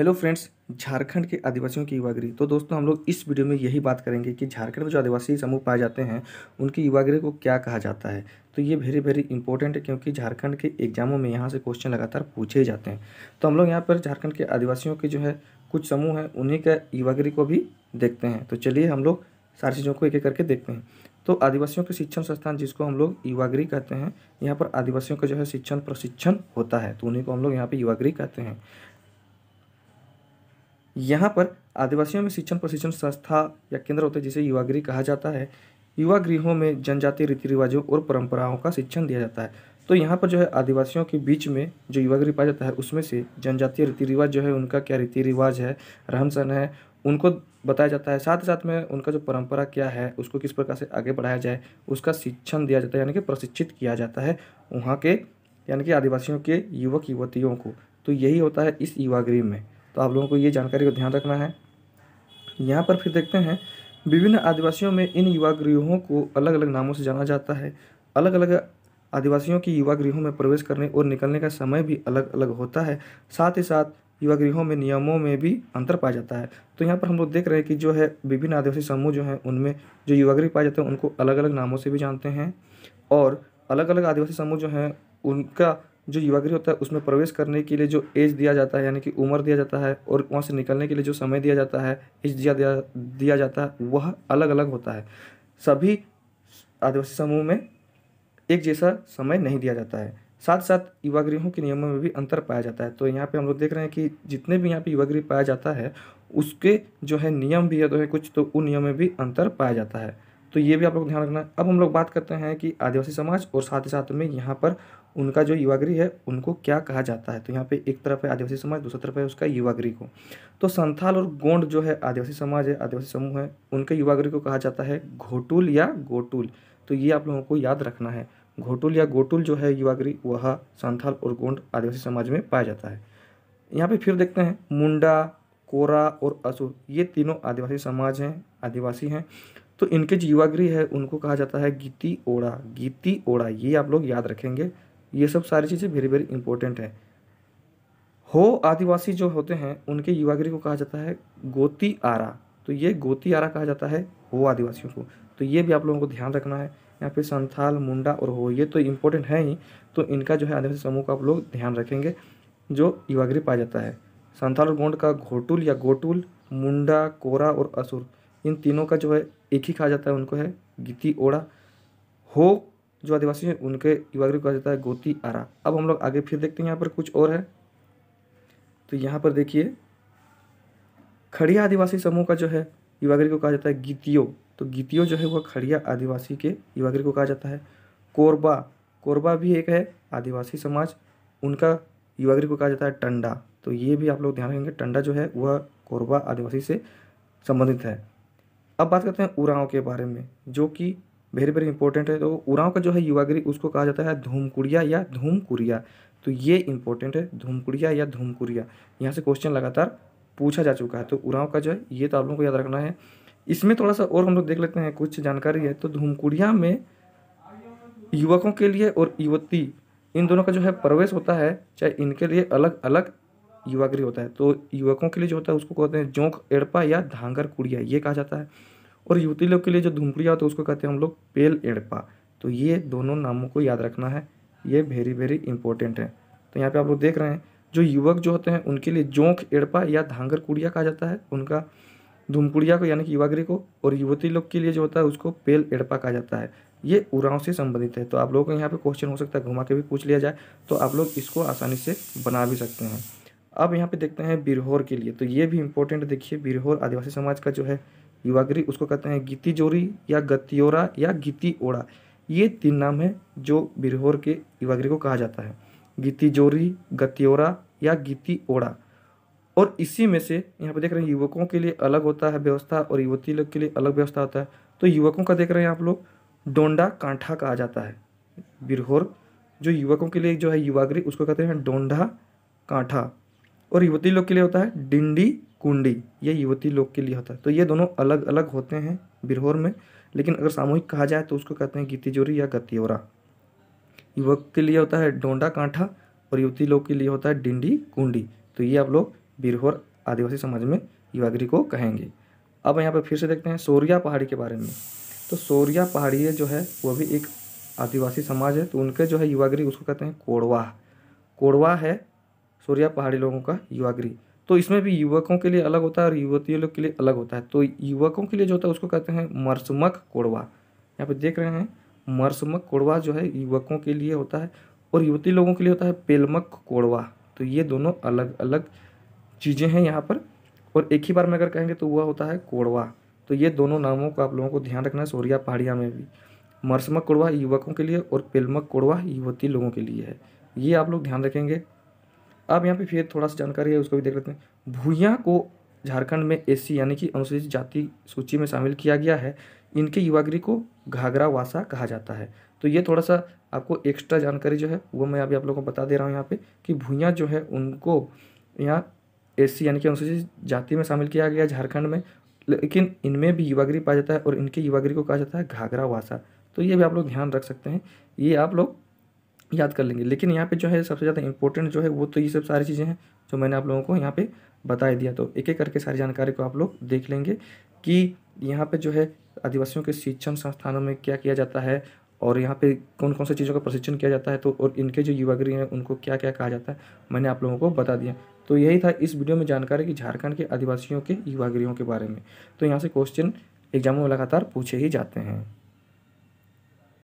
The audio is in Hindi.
हेलो फ्रेंड्स झारखंड के आदिवासियों की युवागिरी तो दोस्तों हम लोग इस वीडियो में यही बात करेंगे कि झारखंड में जो आदिवासी समूह पाए जाते हैं उनकी युवागिरी को क्या कहा जाता है तो ये वेरी वेरी इंपॉर्टेंट है क्योंकि झारखंड के एग्जामों में यहाँ से क्वेश्चन लगातार पूछे जाते हैं तो हम लोग यहाँ पर झारखंड के आदिवासियों के जो है कुछ समूह हैं उन्हीं का युवागिरी को भी देखते हैं तो चलिए हम लोग सारी चीज़ों को एक एक करके देखते हैं तो आदिवासियों के शिक्षण संस्थान जिसको हम लोग युवागिरी कहते हैं यहाँ पर आदिवासियों का जो है शिक्षण प्रशिक्षण होता है तो उन्हीं को हम लोग यहाँ पर युवागिरी कहते हैं यहाँ पर आदिवासियों में शिक्षण प्रशिक्षण संस्था या केंद्र होते हैं जिसे युवागृह कहा जाता है युवा गृहों में जनजातीय रीति रिवाजों और परंपराओं का शिक्षण दिया जाता है तो यहाँ पर जो है आदिवासियों के बीच में जो युवा गृह पाया जाता है उसमें से जनजातीय रीति रिवाज जो है उनका क्या रीति रिवाज है रहन सहन है उनको बताया जाता है साथ ही साथ में उनका जो परंपरा क्या है उसको किस प्रकार से आगे बढ़ाया जाए उसका शिक्षण दिया जाता है यानी कि प्रशिक्षित किया जाता है वहाँ के यानी कि आदिवासियों के युवक युवतियों को तो यही होता है इस युवागृह में तो आप लोगों को ये जानकारी को ध्यान रखना है यहाँ पर फिर देखते हैं विभिन्न आदिवासियों में इन युवा गृहों को अलग अलग नामों से जाना जाता है अलग अलग आदिवासियों की युवा गृहों में प्रवेश करने और निकलने का समय भी अलग अलग होता है साथ ही साथ युवा गृहों में नियमों में भी अंतर पाया जाता है तो यहाँ पर हम लोग देख रहे हैं कि जो है विभिन्न आदिवासी समूह जो हैं उनमें जो युवा गृह पाए जाते हैं उनको अलग अलग नामों से भी जानते हैं और अलग अलग आदिवासी समूह जो हैं उनका जो युवागृह होता है उसमें प्रवेश करने के लिए जो एज दिया जाता है यानी कि उम्र दिया जाता है और वहाँ से निकलने के लिए जो समय दिया जाता है एज दिया दिया, जाता है वह अलग अलग होता है सभी आदिवासी समूह में एक जैसा समय नहीं दिया जाता है साथ साथ युवागृहों के नियमों में भी अंतर पाया जाता है तो यहाँ पे हम लोग देख रहे हैं कि जितने भी यहाँ पे युवागृह पाया जाता है उसके जो है नियम भी है तो है कुछ तो उन नियम में भी अंतर पाया जाता है तो ये भी आप लोग ध्यान रखना है अब हम लोग बात करते हैं कि आदिवासी समाज और साथ ही साथ में यहाँ पर उनका जो युवागृह है उनको क्या कहा जाता है तो यहाँ पे एक तरफ है आदिवासी समाज दूसरी तरफ है उसका युवागृह को तो संथाल और गोंड जो है आदिवासी समाज है आदिवासी समूह है उनके युवागृह को कहा जाता है घोटुल या गोटुल तो ये आप लोगों को याद रखना है घोटुल या गोटुल जो है युवागृह वह संथाल और गोंड आदिवासी समाज में पाया जाता है यहाँ पर फिर देखते हैं मुंडा कोरा और असुर ये तीनों आदिवासी समाज हैं आदिवासी हैं तो इनके युवागृह है उनको कहा जाता है गीति ओड़ा गीति ओड़ा ये आप लोग याद रखेंगे ये सब सारी चीज़ें वेरी वेरी इंपॉर्टेंट है हो आदिवासी जो होते हैं उनके युवागिरी को कहा जाता है गोती आरा तो ये गोती आरा कहा जाता है हो आदिवासियों को तो ये भी आप लोगों को ध्यान रखना है यहाँ पे संथाल मुंडा और हो ये तो इम्पोर्टेंट है ही तो इनका जो है आदिवासी समूह का आप लोग ध्यान रखेंगे जो युवागिरी पाया जाता है संथाल और गोंड का घोटुल या गोटुल मुंडा कोरा और असुर इन तीनों का जो है एक ही कहा जाता है उनको है गीति ओड़ा हो जो आदिवासी हैं उनके युवागरी को कहा जाता है गोती आरा अब हम लोग आगे फिर देखते हैं यहाँ पर कुछ और है तो यहाँ पर देखिए खड़िया आदिवासी समूह का जो है युवागरी को कहा जाता है गीतियो तो गीतियो जो है वह खड़िया आदिवासी के युवागरी को कहा जाता है कोरबा कोरबा भी एक है आदिवासी समाज उनका युवागरी को कहा जाता है टंडा तो ये भी आप लोग ध्यान रखेंगे टंडा जो है वह कोरबा आदिवासी से संबंधित है अब बात करते हैं उराव के बारे में जो कि वेरी वेरी इंपॉर्टेंट है तो उराव का जो है युवागिरी उसको कहा जाता है धूमकुड़िया या धूमकुरिया तो ये इंपॉर्टेंट है धूमकुड़िया या धूमकुरिया यहाँ से क्वेश्चन लगातार पूछा जा चुका है तो उराव का जो है ये तो आप लोगों को याद रखना है इसमें थोड़ा सा और हम लोग देख लेते हैं कुछ जानकारी है तो धूमकुड़िया में युवकों के लिए और युवती इन दोनों का जो है प्रवेश होता है चाहे इनके लिए अलग अलग युवागृह होता है तो युवकों के लिए जो होता है उसको कहते हैं जोंक एड़पा या धांगर कुड़िया ये कहा जाता है और युवती लोग के लिए जो धूमकुड़िया होता है उसको कहते हैं हम लोग पेल एड़पा तो ये दोनों नामों को याद रखना है ये वेरी वेरी इंपॉर्टेंट है तो यहाँ पे आप लोग देख रहे हैं जो युवक जो होते हैं उनके लिए जोंक एड़पा या धांगर कुड़िया कहा जाता है उनका धूमकुड़िया को यानी कि युवागिरी को और युवती लोग के लिए जो होता है उसको पेल एड़पा कहा जाता है ये उराव से संबंधित है तो आप लोगों को यहाँ पे क्वेश्चन हो सकता है घुमा के भी पूछ लिया जाए तो आप लोग इसको आसानी से बना भी सकते हैं अब यहाँ पे देखते हैं बिरहोर के लिए तो ये भी इम्पोर्टेंट देखिए बिरहोर आदिवासी समाज का जो है युवागिरी उसको कहते हैं गीति जोरी या गतियोरा या गीति ओड़ा ये तीन नाम है जो बिरहोर के युवागिरी को कहा जाता है गीति जोरी गतियोरा या गीति ओड़ा और इसी में से यहाँ पे देख रहे हैं युवकों के लिए अलग होता है व्यवस्था और युवती लोग के लिए अलग व्यवस्था होता है तो युवकों का देख रहे हैं आप लोग डोंडा कांठा कहा जाता है बिरहोर जो युवकों के लिए जो है युवागिरी उसको कहते हैं डोंडा कांठा और युवती लोग के लिए होता है डिंडी कुंडी ये युवती लोग के लिए होता है तो ये दोनों अलग अलग होते हैं बिरहोर में लेकिन अगर सामूहिक कहा जाए तो उसको कहते हैं गीतिजोरी या गतियोरा युवक के लिए होता है डोंडा कांठा और युवती लोग के लिए होता है डिंडी कुंडी तो ये आप लोग बिरहोर आदिवासी समाज में युवागिरी को कहेंगे अब यहाँ पर फिर से देखते हैं सोरिया पहाड़ी के बारे में तो सोरिया पहाड़ी जो है वह भी एक आदिवासी समाज है तो उनके जो है युवागिरी उसको कहते हैं कोड़वा कोड़वा है सूर्या पहाड़ी लोगों का गृह तो इसमें भी युवकों के लिए अलग होता है और युवतियों लोग के लिए अलग होता है तो युवकों के लिए जो होता है उसको कहते हैं मरसुमक कोड़वा यहाँ पर देख रहे हैं मरसुमक कोड़वा जो है युवकों के लिए होता है और युवती लोगों के लिए होता है पेलमक कोड़वा तो ये दोनों अलग अलग चीज़ें हैं यहाँ पर और एक ही बार में अगर कहेंगे तो वह होता है कोड़वा तो ये दोनों नामों का आप लोगों को ध्यान रखना है सोरिया पहाड़िया में भी मरसमक कोड़वा युवकों के लिए और पेलमक कोड़वा युवती लोगों के लिए है ये आप लोग ध्यान रखेंगे अब यहाँ पे फिर थोड़ा सा जानकारी है उसको भी देख लेते हैं भूया को झारखंड में ए यानी कि अनुसूचित जाति सूची में शामिल किया गया है इनके युवागिरी को घाघरा वासा कहा जाता है तो ये थोड़ा सा आपको एक्स्ट्रा जानकारी जो है वो मैं अभी आप लोगों को बता दे रहा हूँ यहाँ पे कि भूया जो है उनको यहाँ एससी यानी कि अनुसूचित जाति में शामिल किया गया झारखंड में लेकिन इनमें भी युवागिरी पाया जाता है और इनके युवागिरी को कहा जाता है घाघरा वासा तो ये भी आप लोग ध्यान रख सकते हैं ये आप लोग याद कर लेंगे लेकिन यहाँ पे जो है सबसे ज़्यादा इंपॉर्टेंट जो है वो तो ये सब सारी चीज़ें हैं जो मैंने आप लोगों को यहाँ पे बता दिया तो एक एक करके सारी जानकारी को आप लोग देख लेंगे कि यहाँ पे जो है आदिवासियों के शिक्षण संस्थानों में क्या किया जाता है और यहाँ पे कौन कौन से चीज़ों का प्रशिक्षण किया जाता है तो और इनके जो गृह हैं उनको क्या क्या कहा जाता है मैंने आप लोगों को बता दिया तो यही था इस वीडियो में जानकारी कि झारखंड के आदिवासियों के गृहों के बारे में तो यहाँ से क्वेश्चन एग्जामों में लगातार पूछे ही जाते हैं